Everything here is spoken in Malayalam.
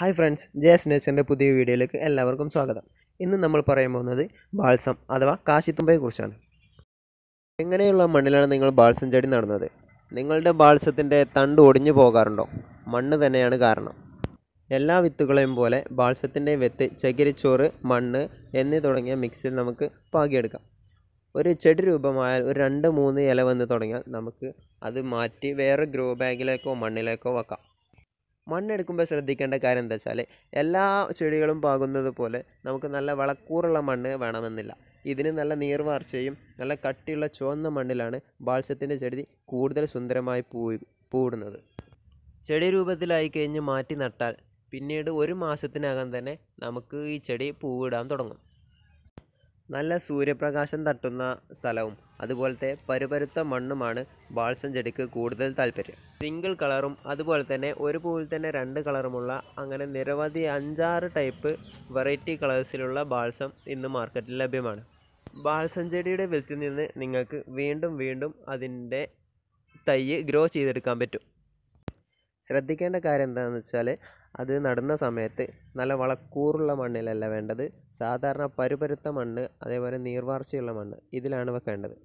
ഹായ് ഫ്രണ്ട്സ് ജയസ് നേച്ചറിൻ്റെ പുതിയ വീഡിയോയിലേക്ക് എല്ലാവർക്കും സ്വാഗതം ഇന്ന് നമ്മൾ പറയാൻ പോകുന്നത് ബാൾസം അഥവാ കാശിത്തുമ്പയെക്കുറിച്ചാണ് എങ്ങനെയുള്ള മണ്ണിലാണ് നിങ്ങൾ ബാൾസം ചെടി നടുന്നത് നിങ്ങളുടെ ബാൾസത്തിൻ്റെ തണ്ട് ഒടിഞ്ഞു പോകാറുണ്ടോ മണ്ണ് തന്നെയാണ് കാരണം എല്ലാ വിത്തുകളെയും പോലെ ബാൾസത്തിൻ്റെ വിത്ത് ചകിരിച്ചോറ് മണ്ണ് എന്നീ തുടങ്ങിയ മിക്സിൽ നമുക്ക് പാകിയെടുക്കാം ഒരു ചെടി രൂപമായാൽ ഒരു രണ്ട് മൂന്ന് ഇല വന്ന് തുടങ്ങിയാൽ നമുക്ക് അത് മാറ്റി വേറെ ഗ്രോ ബാഗിലേക്കോ മണ്ണിലേക്കോ വെക്കാം മണ്ണെടുക്കുമ്പോൾ ശ്രദ്ധിക്കേണ്ട കാര്യം എന്താ വെച്ചാൽ എല്ലാ ചെടികളും പാകുന്നത് പോലെ നമുക്ക് നല്ല വളക്കൂറുള്ള മണ്ണ് വേണമെന്നില്ല ഇതിന് നല്ല നീർവാർച്ചയും നല്ല കട്ടിയുള്ള ചുവന്ന മണ്ണിലാണ് ബാൽസ്യത്തിൻ്റെ ചെടി കൂടുതൽ സുന്ദരമായി പൂ പൂവിടുന്നത് ചെടി രൂപത്തിലായി കഴിഞ്ഞ് മാറ്റി നട്ടാൽ പിന്നീട് ഒരു മാസത്തിനകം തന്നെ നമുക്ക് ഈ ചെടി പൂവിടാൻ തുടങ്ങും നല്ല സൂര്യപ്രകാശം തട്ടുന്ന സ്ഥലവും അതുപോലത്തെ പരുപരുത്ത മണ്ണുമാണ് ബാൾസൻ ചെടിക്ക് കൂടുതൽ താല്പര്യം സിംഗിൾ കളറും അതുപോലെ തന്നെ ഒരു പൂവിൽ തന്നെ രണ്ട് കളറുമുള്ള അങ്ങനെ നിരവധി അഞ്ചാറ് ടൈപ്പ് വെറൈറ്റി കളേഴ്സിലുള്ള ബാൾസം ഇന്ന് മാർക്കറ്റിൽ ലഭ്യമാണ് ബാൾസൻ ചെടിയുടെ വിൽത്തിൽ നിന്ന് നിങ്ങൾക്ക് വീണ്ടും വീണ്ടും അതിൻ്റെ തൈ ഗ്രോ ചെയ്തെടുക്കാൻ പറ്റും ശ്രദ്ധിക്കേണ്ട കാര്യം എന്താണെന്ന് വെച്ചാൽ അത് നടുന്ന സമയത്ത് നല്ല വളക്കൂറുള്ള മണ്ണിലല്ല വേണ്ടത് സാധാരണ പരുപരുത്ത മണ്ണ് അതേപോലെ നീർവാർച്ചയുള്ള മണ്ണ് ഇതിലാണ് വെക്കേണ്ടത്